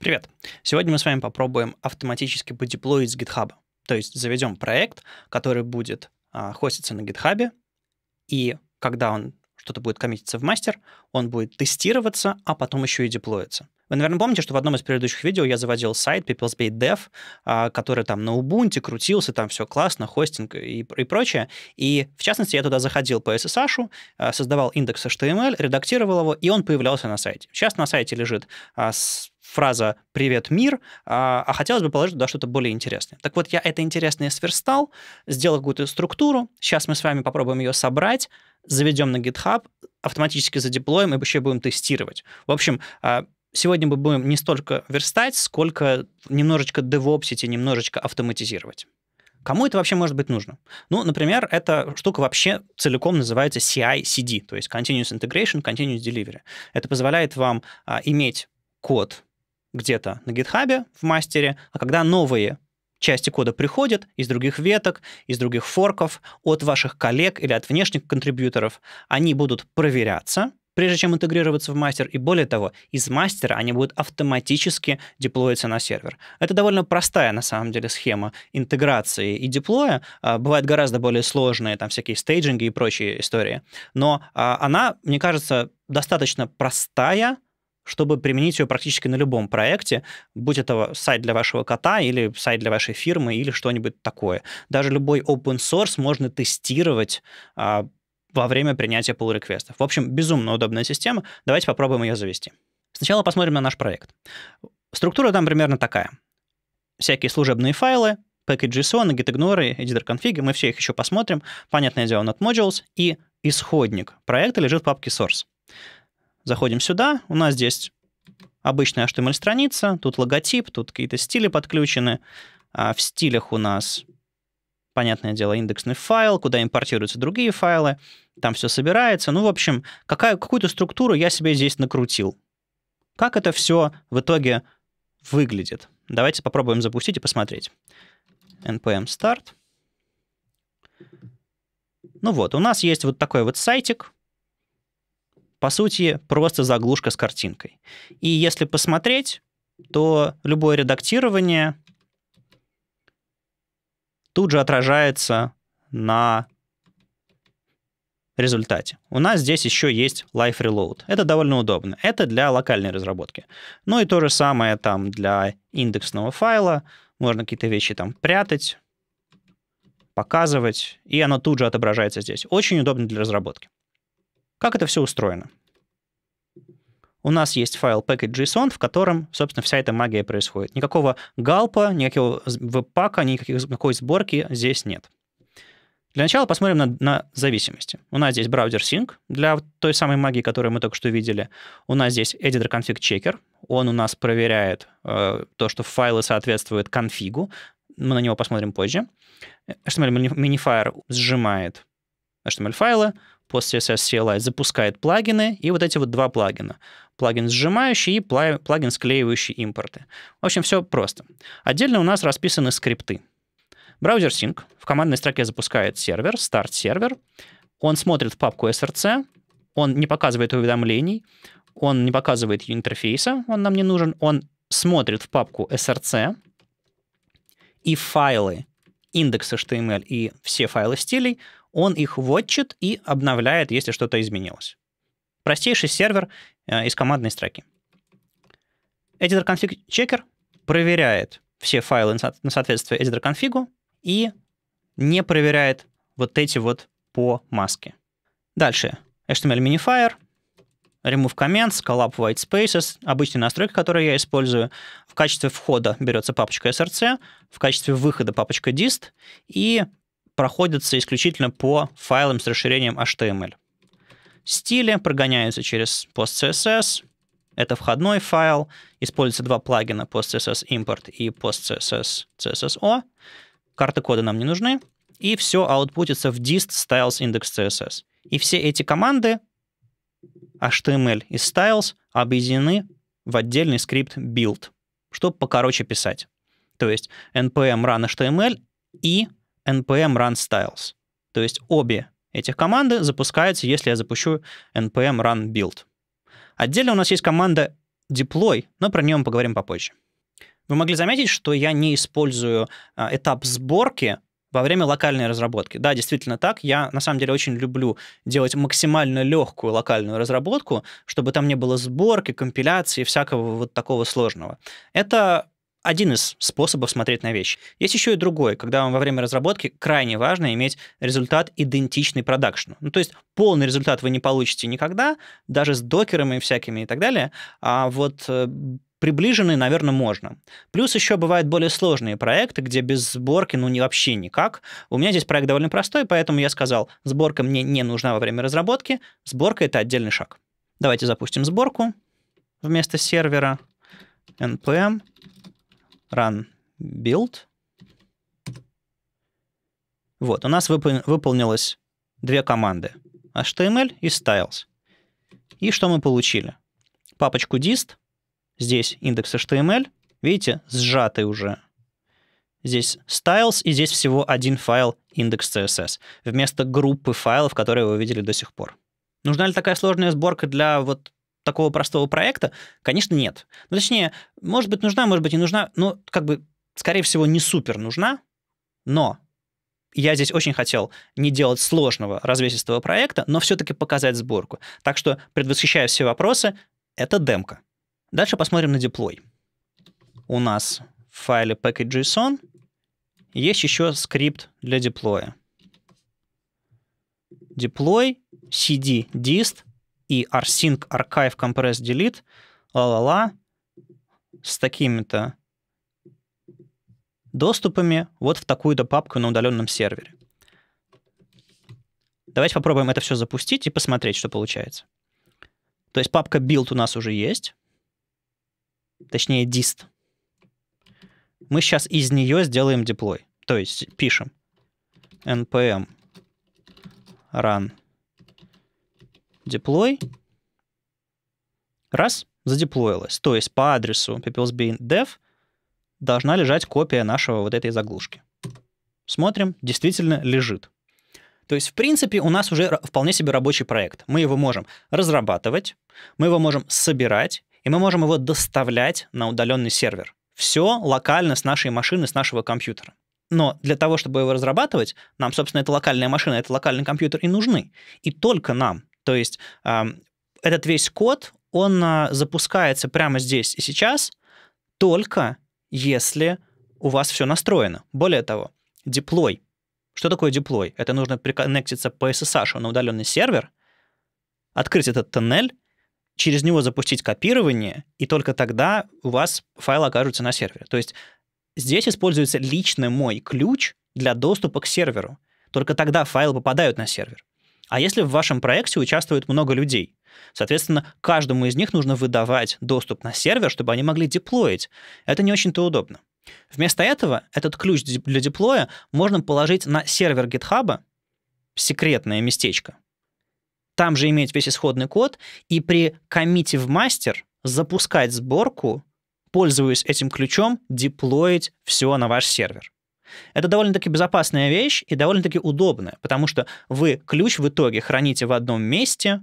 Привет! Сегодня мы с вами попробуем автоматически подеплоить с GitHub. То есть заведем проект, который будет а, хоститься на GitHub, и когда он что-то будет коммититься в мастер, он будет тестироваться, а потом еще и деплоиться. Вы, наверное, помните, что в одном из предыдущих видео я заводил сайт People's Bay Dev, а, который там на Ubuntu крутился, там все классно, хостинг и, и прочее. И, в частности, я туда заходил по SSH, а, создавал индекс HTML, редактировал его, и он появлялся на сайте. Сейчас на сайте лежит а, фраза «Привет, мир», а хотелось бы положить туда что-то более интересное. Так вот, я это интересное сверстал, сделал какую-то структуру, сейчас мы с вами попробуем ее собрать, заведем на GitHub, автоматически задеплоим и вообще будем тестировать. В общем, сегодня мы будем не столько верстать, сколько немножечко девопсить и немножечко автоматизировать. Кому это вообще может быть нужно? Ну, например, эта штука вообще целиком называется CI-CD, то есть Continuous Integration, Continuous Delivery. Это позволяет вам а, иметь код где-то на GitHub в мастере, а когда новые части кода приходят из других веток, из других форков, от ваших коллег или от внешних контрибьюторов, они будут проверяться — прежде чем интегрироваться в мастер. И более того, из мастера они будут автоматически деплоиться на сервер. Это довольно простая, на самом деле, схема интеграции и деплоя. А, бывают гораздо более сложные там всякие стейджинги и прочие истории. Но а, она, мне кажется, достаточно простая, чтобы применить ее практически на любом проекте, будь это сайт для вашего кота или сайт для вашей фирмы или что-нибудь такое. Даже любой open source можно тестировать а, во время принятия pull реквестов В общем, безумно удобная система. Давайте попробуем ее завести. Сначала посмотрим на наш проект. Структура там примерно такая. Всякие служебные файлы, package.json, gitignore, editor.config, мы все их еще посмотрим. Понятное дело, not modules. И исходник проекта лежит в папке source. Заходим сюда, у нас здесь обычная HTML-страница, тут логотип, тут какие-то стили подключены. А в стилях у нас понятное дело, индексный файл, куда импортируются другие файлы, там все собирается. Ну, в общем, какая, какую-то структуру я себе здесь накрутил. Как это все в итоге выглядит? Давайте попробуем запустить и посмотреть. npm start. Ну вот, у нас есть вот такой вот сайтик, по сути, просто заглушка с картинкой. И если посмотреть, то любое редактирование тут же отражается на результате. У нас здесь еще есть Life Reload. Это довольно удобно. Это для локальной разработки. Ну и то же самое там для индексного файла. Можно какие-то вещи там прятать, показывать, и оно тут же отображается здесь. Очень удобно для разработки. Как это все устроено? у нас есть файл package.json, в котором, собственно, вся эта магия происходит. Никакого галпа, никакого веб-пака, никакой сборки здесь нет. Для начала посмотрим на, на зависимости. У нас здесь браузер sync для той самой магии, которую мы только что видели. У нас здесь editor config checker. Он у нас проверяет э, то, что файлы соответствуют конфигу. Мы на него посмотрим позже. HTML э, minifier эм сжимает HTML-файлы после CSS CLI запускает плагины, и вот эти вот два плагина. Плагин сжимающий и плагин склеивающий импорты. В общем, все просто. Отдельно у нас расписаны скрипты. Браузер Sync в командной строке запускает сервер, старт сервер. Он смотрит в папку src, он не показывает уведомлений, он не показывает интерфейса, он нам не нужен, он смотрит в папку src и файлы, индекс HTML и все файлы стилей он их вводчит и обновляет, если что-то изменилось. Простейший сервер э, из командной строки. Editor Config Checker проверяет все файлы на соответствие editor конфигу и не проверяет вот эти вот по маске. Дальше. HTML minifier, remove comments, collab white spaces, обычные настройки, которые я использую. В качестве входа берется папочка src, в качестве выхода папочка dist, и проходятся исключительно по файлам с расширением HTML. Стили прогоняются через PostCSS, это входной файл, используются два плагина PostCSS Import и PostCSS CSSO, карты кода нам не нужны, и все аутпутится в dist styles index.css. И все эти команды HTML и styles объединены в отдельный скрипт build, чтобы покороче писать. То есть npm run html и npm run styles. То есть обе этих команды запускаются, если я запущу npm run build. Отдельно у нас есть команда deploy, но про нее мы поговорим попозже. Вы могли заметить, что я не использую а, этап сборки во время локальной разработки. Да, действительно так. Я на самом деле очень люблю делать максимально легкую локальную разработку, чтобы там не было сборки, компиляции, всякого вот такого сложного. Это один из способов смотреть на вещи. Есть еще и другой, когда вам во время разработки крайне важно иметь результат идентичный продакшну. Ну, то есть полный результат вы не получите никогда, даже с докерами и всякими и так далее, а вот э, приближенный, наверное, можно. Плюс еще бывают более сложные проекты, где без сборки, ну, не вообще никак. У меня здесь проект довольно простой, поэтому я сказал, сборка мне не нужна во время разработки, сборка — это отдельный шаг. Давайте запустим сборку вместо сервера npm run build. Вот, у нас выполнилось две команды. HTML и styles. И что мы получили? Папочку dist, здесь индекс HTML, видите, сжатый уже. Здесь styles, и здесь всего один файл index.css, вместо группы файлов, которые вы видели до сих пор. Нужна ли такая сложная сборка для вот такого простого проекта? Конечно, нет. Ну, точнее, может быть, нужна, может быть, не нужна, но как бы, скорее всего, не супер нужна, но я здесь очень хотел не делать сложного развесистого проекта, но все-таки показать сборку. Так что, предвосхищая все вопросы, это демка. Дальше посмотрим на деплой. У нас в файле package.json есть еще скрипт для деплоя. Deploy cd dist и rsync archive compress delete ла-ла-ла с такими-то доступами вот в такую-то папку на удаленном сервере. Давайте попробуем это все запустить и посмотреть, что получается. То есть папка build у нас уже есть, точнее dist. Мы сейчас из нее сделаем деплой, то есть пишем npm run deploy. Раз, задеплоилась. То есть по адресу pplsbin dev должна лежать копия нашего вот этой заглушки. Смотрим, действительно лежит. То есть, в принципе, у нас уже вполне себе рабочий проект. Мы его можем разрабатывать, мы его можем собирать, и мы можем его доставлять на удаленный сервер. Все локально с нашей машины, с нашего компьютера. Но для того, чтобы его разрабатывать, нам, собственно, эта локальная машина, этот локальный компьютер и нужны. И только нам, то есть этот весь код, он а, запускается прямо здесь и сейчас, только если у вас все настроено. Более того, деплой. Что такое деплой? Это нужно приконнектиться по SSH на удаленный сервер, открыть этот тоннель, через него запустить копирование, и только тогда у вас файлы окажутся на сервере. То есть здесь используется личный мой ключ для доступа к серверу. Только тогда файлы попадают на сервер. А если в вашем проекте участвует много людей? Соответственно, каждому из них нужно выдавать доступ на сервер, чтобы они могли деплоить. Это не очень-то удобно. Вместо этого этот ключ для деплоя можно положить на сервер GitHub, секретное местечко. Там же иметь весь исходный код и при комите в мастер запускать сборку, пользуясь этим ключом, деплоить все на ваш сервер. Это довольно-таки безопасная вещь и довольно-таки удобная, потому что вы ключ в итоге храните в одном месте,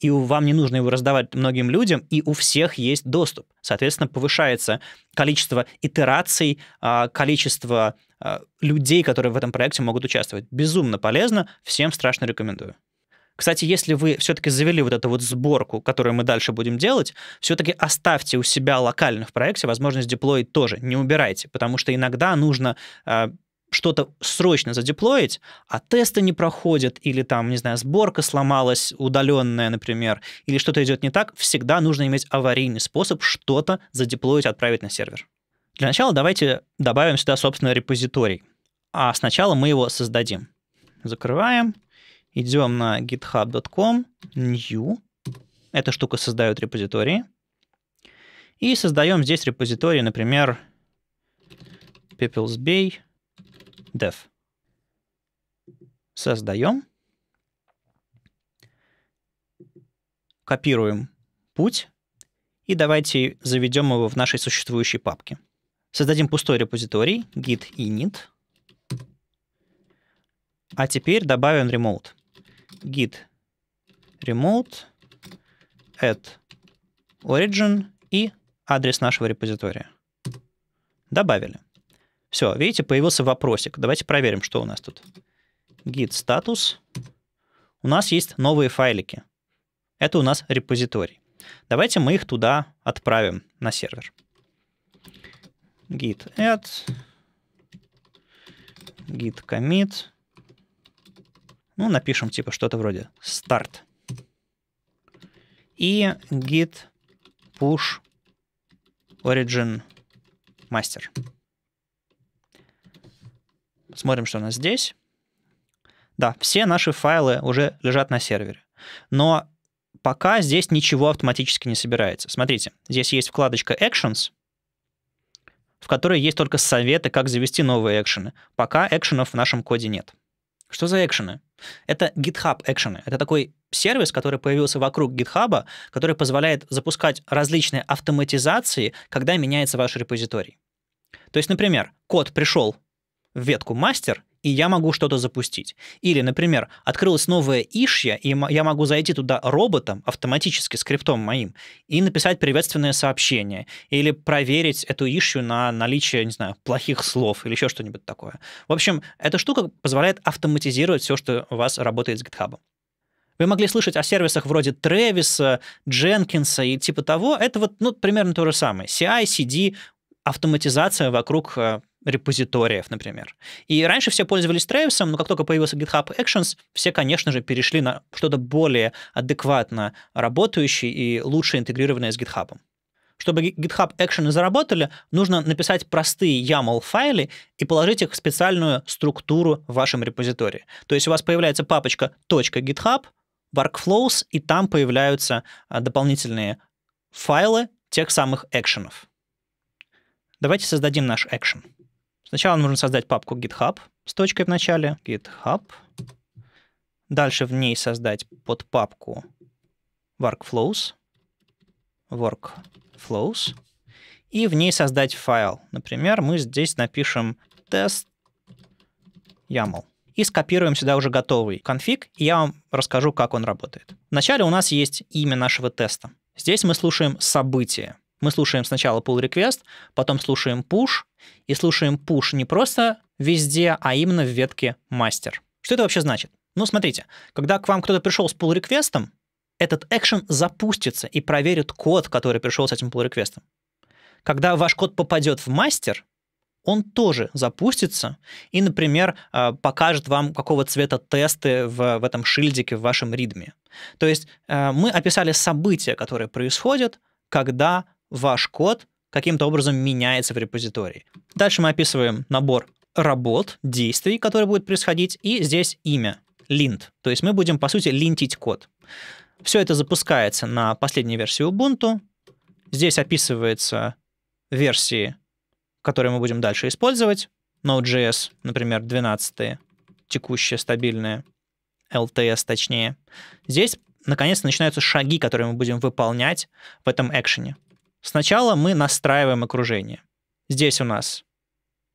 и вам не нужно его раздавать многим людям, и у всех есть доступ. Соответственно, повышается количество итераций, а, количество а, людей, которые в этом проекте могут участвовать. Безумно полезно, всем страшно рекомендую. Кстати, если вы все-таки завели вот эту вот сборку, которую мы дальше будем делать, все-таки оставьте у себя локально в проекте возможность деплоить тоже, не убирайте, потому что иногда нужно э, что-то срочно задеплоить, а тесты не проходят, или там, не знаю, сборка сломалась удаленная, например, или что-то идет не так, всегда нужно иметь аварийный способ что-то задеплоить, отправить на сервер. Для начала давайте добавим сюда, собственно, репозиторий. А сначала мы его создадим. Закрываем идем на github.com, new, эта штука создает репозитории, и создаем здесь репозиторий, например, pepplesbay dev. Создаем. Копируем путь. И давайте заведем его в нашей существующей папке. Создадим пустой репозиторий git init. А теперь добавим remote git remote at origin и адрес нашего репозитория. Добавили. Все, видите, появился вопросик. Давайте проверим, что у нас тут. Git status. У нас есть новые файлики. Это у нас репозиторий. Давайте мы их туда отправим на сервер. Git add, git commit, ну, напишем типа что-то вроде start. И git push origin master. Смотрим, что у нас здесь. Да, все наши файлы уже лежат на сервере. Но пока здесь ничего автоматически не собирается. Смотрите, здесь есть вкладочка Actions, в которой есть только советы, как завести новые экшены. Пока экшенов в нашем коде нет. Что за экшены? Это GitHub экшены. Это такой сервис, который появился вокруг GitHub, который позволяет запускать различные автоматизации, когда меняется ваш репозиторий. То есть, например, код пришел в ветку мастер и я могу что-то запустить. Или, например, открылась новая ишья, и я могу зайти туда роботом, автоматически, скриптом моим, и написать приветственное сообщение. Или проверить эту ишью на наличие, не знаю, плохих слов или еще что-нибудь такое. В общем, эта штука позволяет автоматизировать все, что у вас работает с GitHub. Вы могли слышать о сервисах вроде Тревиса, Дженкинса и типа того. Это вот ну, примерно то же самое. CI, CD, автоматизация вокруг э, репозиториев, например. И раньше все пользовались Travis, но как только появился GitHub Actions, все, конечно же, перешли на что-то более адекватно работающее и лучше интегрированное с GitHub. Чтобы GitHub Actions заработали, нужно написать простые YAML-файлы и положить их в специальную структуру в вашем репозитории. То есть у вас появляется папочка .github, workflows, и там появляются а, дополнительные файлы тех самых экшенов. Давайте создадим наш экшен. Сначала нужно создать папку GitHub с точкой в начале. GitHub. Дальше в ней создать подпапку workflows. Workflows. И в ней создать файл. Например, мы здесь напишем тест YAML и скопируем сюда уже готовый конфиг, и я вам расскажу, как он работает. Вначале у нас есть имя нашего теста. Здесь мы слушаем события. Мы слушаем сначала pull request, потом слушаем push, и слушаем push не просто везде, а именно в ветке мастер. Что это вообще значит? Ну, смотрите, когда к вам кто-то пришел с pull реквестом этот action запустится и проверит код, который пришел с этим pull реквестом Когда ваш код попадет в мастер, он тоже запустится и, например, а, покажет вам, какого цвета тесты в, в этом шильдике в вашем ритме. То есть э, мы описали события, которые происходят, когда ваш код каким-то образом меняется в репозитории. Дальше мы описываем набор работ, действий, которые будут происходить, и здесь имя, lint, То есть мы будем, по сути, линтить код. Все это запускается на последней версии Ubuntu. Здесь описываются версии, которые мы будем дальше использовать. Node.js, например, 12 текущая стабильная, LTS точнее. Здесь, наконец, начинаются шаги, которые мы будем выполнять в этом экшене. Сначала мы настраиваем окружение. Здесь у нас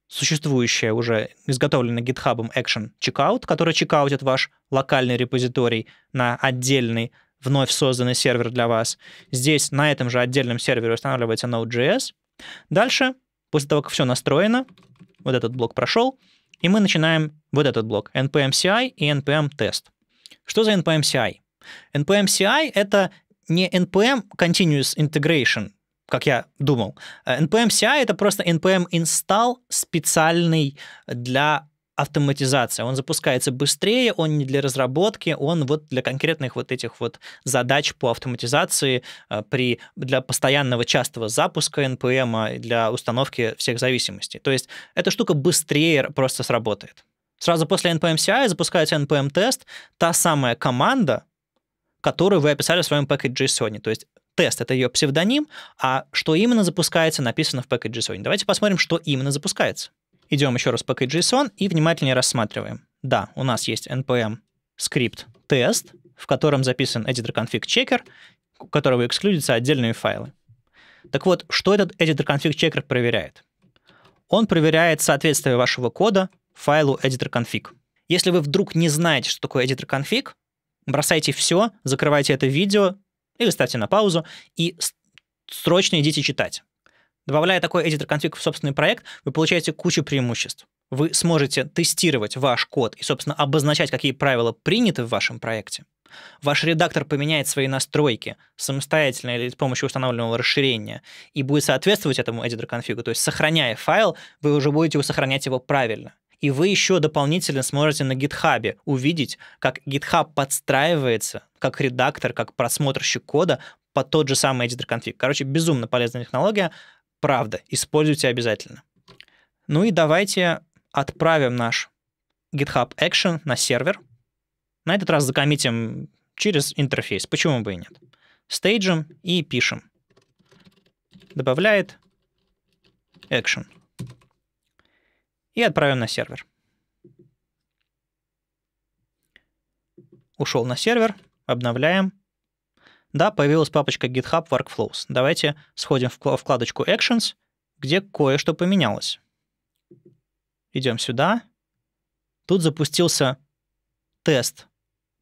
существующая уже изготовленный GitHub Action Checkout, который чекаутит ваш локальный репозиторий на отдельный вновь созданный сервер для вас. Здесь на этом же отдельном сервере устанавливается Node.js. Дальше, после того, как все настроено, вот этот блок прошел, и мы начинаем вот этот блок npm CI и npm test. Что за npm CI? npm CI — это не npm continuous integration, как я думал. NPM э, CI а — это просто NPM install специальный для автоматизации. Он запускается быстрее, он не для разработки, он вот для конкретных вот этих вот задач по автоматизации э, при, для постоянного частого запуска NPM, а, для установки всех зависимостей. То есть эта штука быстрее просто сработает. Сразу после NPM CI а запускается NPM тест, та самая команда, которую вы описали в своем package.json. То есть тест — это ее псевдоним, а что именно запускается, написано в package.json. Давайте посмотрим, что именно запускается. Идем еще раз в package.json и внимательнее рассматриваем. Да, у нас есть npm скрипт тест, в котором записан editor config checker, у которого эксклюдятся отдельные файлы. Так вот, что этот editor config checker проверяет? Он проверяет соответствие вашего кода файлу editor config. Если вы вдруг не знаете, что такое editor config, бросайте все, закрывайте это видео, или ставьте на паузу и срочно идите читать. Добавляя такой эдитор конфиг в собственный проект, вы получаете кучу преимуществ. Вы сможете тестировать ваш код и, собственно, обозначать, какие правила приняты в вашем проекте. Ваш редактор поменяет свои настройки самостоятельно или с помощью установленного расширения и будет соответствовать этому editor конфигу. То есть, сохраняя файл, вы уже будете сохранять его правильно. И вы еще дополнительно сможете на GitHub увидеть, как GitHub подстраивается как редактор, как просмотрщик кода под тот же самый editor конфиг. Короче, безумно полезная технология. Правда, используйте обязательно. Ну и давайте отправим наш GitHub Action на сервер. На этот раз закоммитим через интерфейс. Почему бы и нет? Стейджем и пишем. Добавляет action и отправим на сервер. Ушел на сервер, обновляем. Да, появилась папочка GitHub Workflows. Давайте сходим в вкладочку Actions, где кое-что поменялось. Идем сюда. Тут запустился тест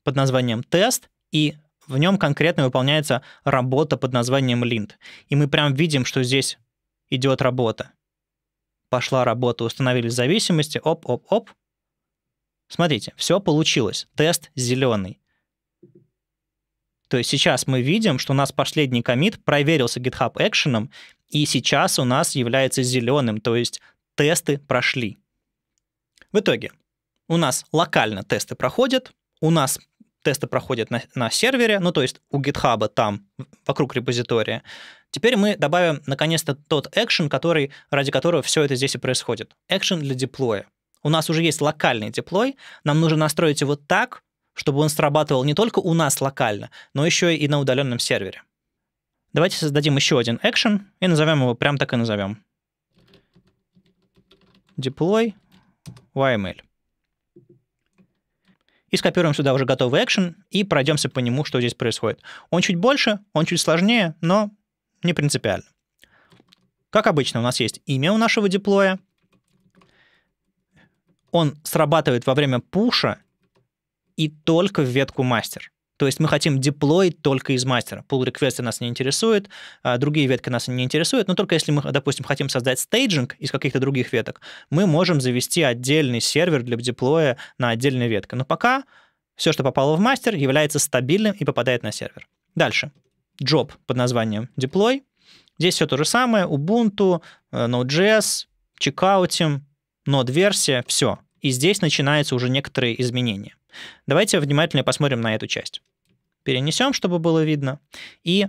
под названием «Тест», и в нем конкретно выполняется работа под названием lint. И мы прям видим, что здесь идет работа пошла работа, установили зависимости, оп-оп-оп. Смотрите, все получилось. Тест зеленый. То есть сейчас мы видим, что у нас последний комит проверился GitHub Action, и сейчас у нас является зеленым, то есть тесты прошли. В итоге у нас локально тесты проходят, у нас тесты проходят на, на сервере, ну то есть у GitHub там, вокруг репозитория. Теперь мы добавим, наконец-то, тот экшен, который, ради которого все это здесь и происходит. Экшен для деплоя. У нас уже есть локальный деплой, нам нужно настроить его так, чтобы он срабатывал не только у нас локально, но еще и на удаленном сервере. Давайте создадим еще один экшен и назовем его, прям так и назовем. Deploy YML и скопируем сюда уже готовый экшен и пройдемся по нему, что здесь происходит. Он чуть больше, он чуть сложнее, но не принципиально. Как обычно, у нас есть имя у нашего диплоя. Он срабатывает во время пуша и только в ветку мастер. То есть мы хотим деплой только из мастера. Pull реквесты нас не интересуют, а другие ветки нас не интересуют, но только если мы, допустим, хотим создать стейджинг из каких-то других веток, мы можем завести отдельный сервер для деплоя на отдельной ветке. Но пока все, что попало в мастер, является стабильным и попадает на сервер. Дальше. Job под названием deploy. Здесь все то же самое. Ubuntu, э, Node.js, чекаутим, Node-версия, все. И здесь начинаются уже некоторые изменения. Давайте внимательнее посмотрим на эту часть. Перенесем, чтобы было видно, и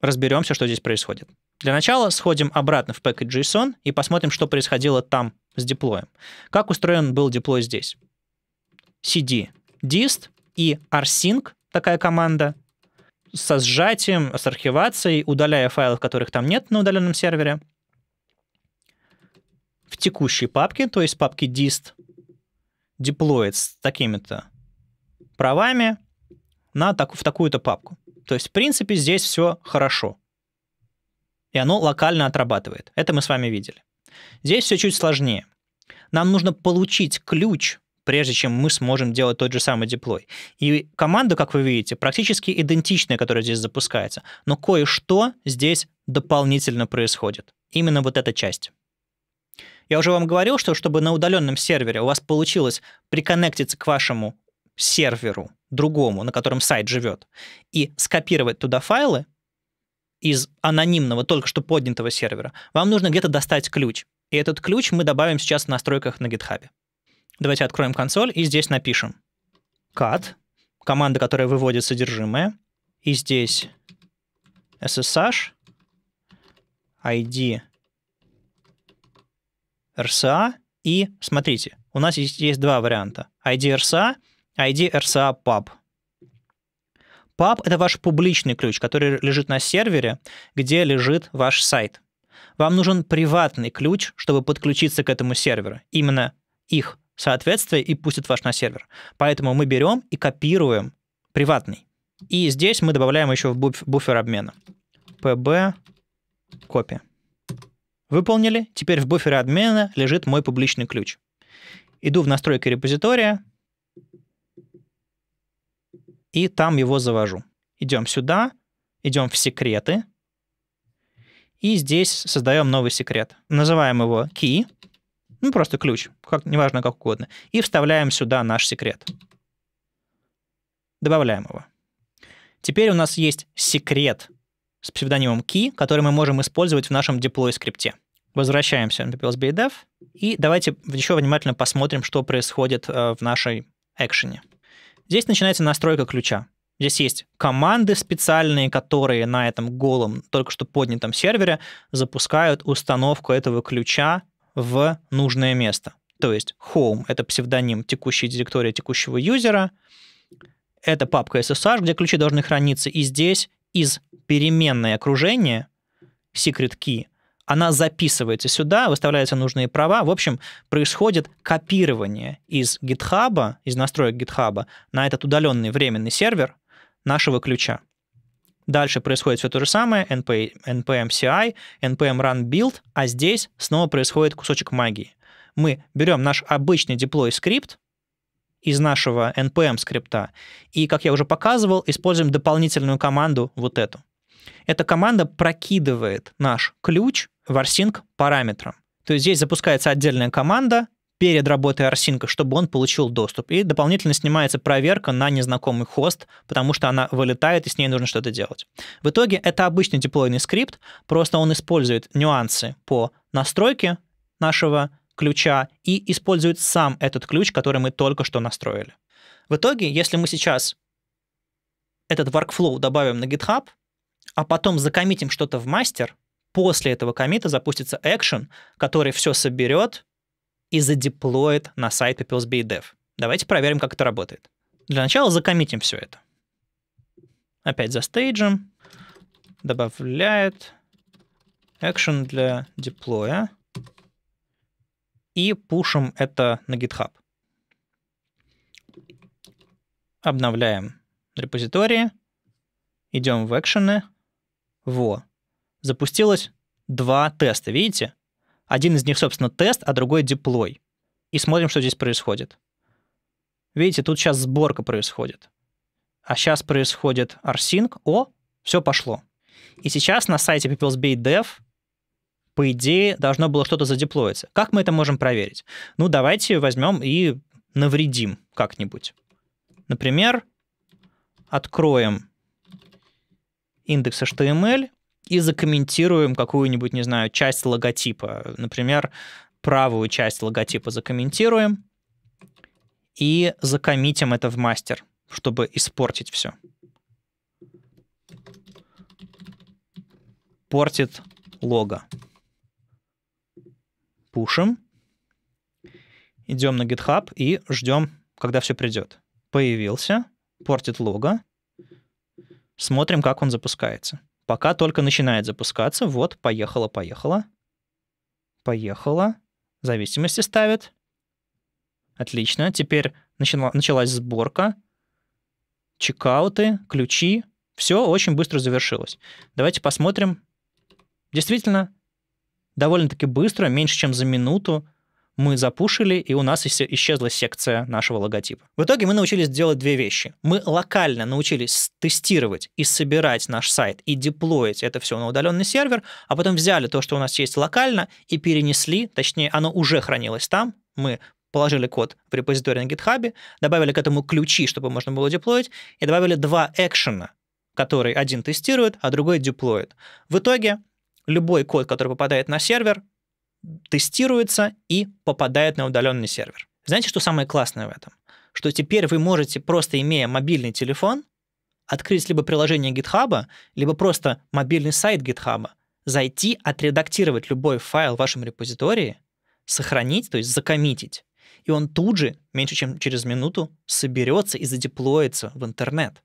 разберемся, что здесь происходит. Для начала сходим обратно в package.json и посмотрим, что происходило там с деплоем. Как устроен был деплой здесь? cd dist и rsync, такая команда, со сжатием, с архивацией, удаляя файлы, которых там нет на удаленном сервере, в текущей папке, то есть папке dist, деплоит с такими-то правами на так, в такую-то папку. То есть, в принципе, здесь все хорошо. И оно локально отрабатывает. Это мы с вами видели. Здесь все чуть сложнее. Нам нужно получить ключ, прежде чем мы сможем делать тот же самый деплой. И команда, как вы видите, практически идентичная, которая здесь запускается. Но кое-что здесь дополнительно происходит. Именно вот эта часть. Я уже вам говорил, что чтобы на удаленном сервере у вас получилось приконектиться к вашему серверу другому, на котором сайт живет, и скопировать туда файлы из анонимного, только что поднятого сервера, вам нужно где-то достать ключ. И этот ключ мы добавим сейчас в настройках на GitHub. Давайте откроем консоль и здесь напишем cat, команда, которая выводит содержимое, и здесь SSH, ID RSA а и, смотрите, у нас есть, есть два варианта. ID RSA, ID RSA Pub. Pub — это ваш публичный ключ, который лежит на сервере, где лежит ваш сайт. Вам нужен приватный ключ, чтобы подключиться к этому серверу. Именно их соответствие и пустит ваш на сервер. Поэтому мы берем и копируем приватный. И здесь мы добавляем еще в буфер обмена. pb копия. Выполнили. Теперь в буфере обмена лежит мой публичный ключ. Иду в настройки репозитория, и там его завожу. Идем сюда, идем в секреты, и здесь создаем новый секрет. Называем его key, ну просто ключ, как, неважно как угодно, и вставляем сюда наш секрет. Добавляем его. Теперь у нас есть секрет с псевдонимом key, который мы можем использовать в нашем deploy скрипте. Возвращаемся на PPLS и давайте еще внимательно посмотрим, что происходит э, в нашей экшене. Здесь начинается настройка ключа. Здесь есть команды специальные, которые на этом голом, только что поднятом сервере запускают установку этого ключа в нужное место. То есть home — это псевдоним текущей директории текущего юзера, это папка SSH, где ключи должны храниться, и здесь из переменное окружение, secret key, она записывается сюда, выставляются нужные права. В общем, происходит копирование из GitHub, из настроек GitHub на этот удаленный временный сервер нашего ключа. Дальше происходит все то же самое, npm CI, npm run build, а здесь снова происходит кусочек магии. Мы берем наш обычный deploy скрипт из нашего npm скрипта и, как я уже показывал, используем дополнительную команду вот эту – эта команда прокидывает наш ключ в арсинг параметрам. То есть здесь запускается отдельная команда перед работой арсинка, чтобы он получил доступ. И дополнительно снимается проверка на незнакомый хост, потому что она вылетает, и с ней нужно что-то делать. В итоге это обычный диплойный скрипт, просто он использует нюансы по настройке нашего ключа и использует сам этот ключ, который мы только что настроили. В итоге, если мы сейчас этот workflow добавим на GitHub, а потом закоммитим что-то в мастер, после этого коммита запустится экшен, который все соберет и задеплоит на сайт People's Давайте проверим, как это работает. Для начала закоммитим все это. Опять за стейджем. Добавляет экшен для деплоя. И пушим это на GitHub. Обновляем репозитории. Идем в экшены. Во. Запустилось два теста, видите? Один из них, собственно, тест, а другой диплой. И смотрим, что здесь происходит. Видите, тут сейчас сборка происходит. А сейчас происходит арсинг. О, все пошло. И сейчас на сайте peoplesbay.dev по идее, должно было что-то задеплоиться. Как мы это можем проверить? Ну, давайте возьмем и навредим как-нибудь. Например, откроем индекс HTML эм и закомментируем какую-нибудь, не знаю, часть логотипа. Например, правую часть логотипа закомментируем и закоммитим это в мастер, чтобы испортить все. Портит лого. Пушим. Идем на GitHub и ждем, когда все придет. Появился, портит лого. Смотрим, как он запускается. Пока только начинает запускаться. Вот, поехала, поехала. Поехала. Зависимости ставит. Отлично. Теперь начала, началась сборка. Чекауты, ключи. Все очень быстро завершилось. Давайте посмотрим. Действительно, довольно-таки быстро, меньше чем за минуту мы запушили, и у нас исчезла секция нашего логотипа. В итоге мы научились делать две вещи. Мы локально научились тестировать и собирать наш сайт, и деплоить это все на удаленный сервер, а потом взяли то, что у нас есть локально, и перенесли, точнее, оно уже хранилось там, мы положили код в репозиторий на GitHub, добавили к этому ключи, чтобы можно было деплоить, и добавили два экшена, который один тестирует, а другой деплоит. В итоге любой код, который попадает на сервер, тестируется и попадает на удаленный сервер. Знаете, что самое классное в этом? Что теперь вы можете, просто имея мобильный телефон, открыть либо приложение GitHub, либо просто мобильный сайт GitHub, зайти, отредактировать любой файл в вашем репозитории, сохранить, то есть закоммитить, и он тут же, меньше чем через минуту, соберется и задеплоится в интернет.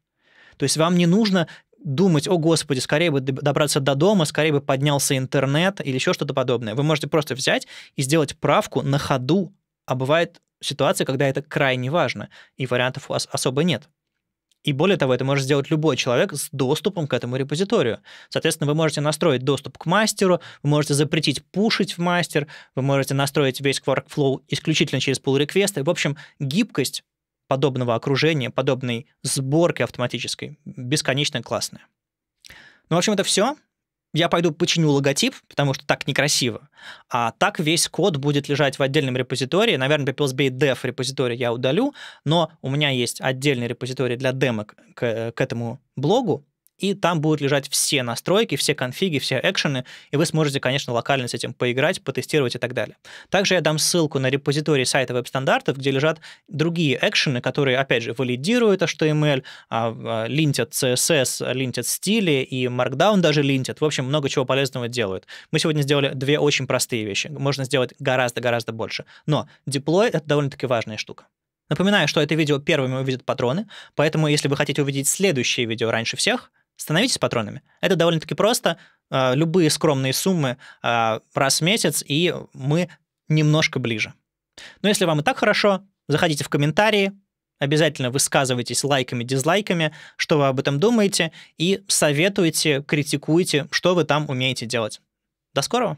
То есть вам не нужно думать, о господи, скорее бы добраться до дома, скорее бы поднялся интернет или еще что-то подобное. Вы можете просто взять и сделать правку на ходу, а бывает ситуация, когда это крайне важно, и вариантов у вас особо нет. И более того, это может сделать любой человек с доступом к этому репозиторию. Соответственно, вы можете настроить доступ к мастеру, вы можете запретить пушить в мастер, вы можете настроить весь workflow исключительно через pull реквесты В общем, гибкость подобного окружения, подобной сборки автоматической бесконечно классная. Ну, в общем, это все. Я пойду починю логотип, потому что так некрасиво. А так весь код будет лежать в отдельном репозитории. Наверное, People's Dev репозиторий я удалю, но у меня есть отдельный репозиторий для демок к, к этому блогу, и там будут лежать все настройки, все конфиги, все экшены, и вы сможете, конечно, локально с этим поиграть, потестировать и так далее. Также я дам ссылку на репозиторий сайта веб-стандартов, где лежат другие экшены, которые, опять же, валидируют HTML, а, а, линтят CSS, линтят стили, и Markdown даже линтят. В общем, много чего полезного делают. Мы сегодня сделали две очень простые вещи. Можно сделать гораздо-гораздо больше. Но деплой — это довольно-таки важная штука. Напоминаю, что это видео первыми увидят патроны, поэтому если вы хотите увидеть следующее видео раньше всех, становитесь патронами. Это довольно-таки просто. А, любые скромные суммы а, раз в месяц, и мы немножко ближе. Но если вам и так хорошо, заходите в комментарии, обязательно высказывайтесь лайками, дизлайками, что вы об этом думаете, и советуйте, критикуйте, что вы там умеете делать. До скорого!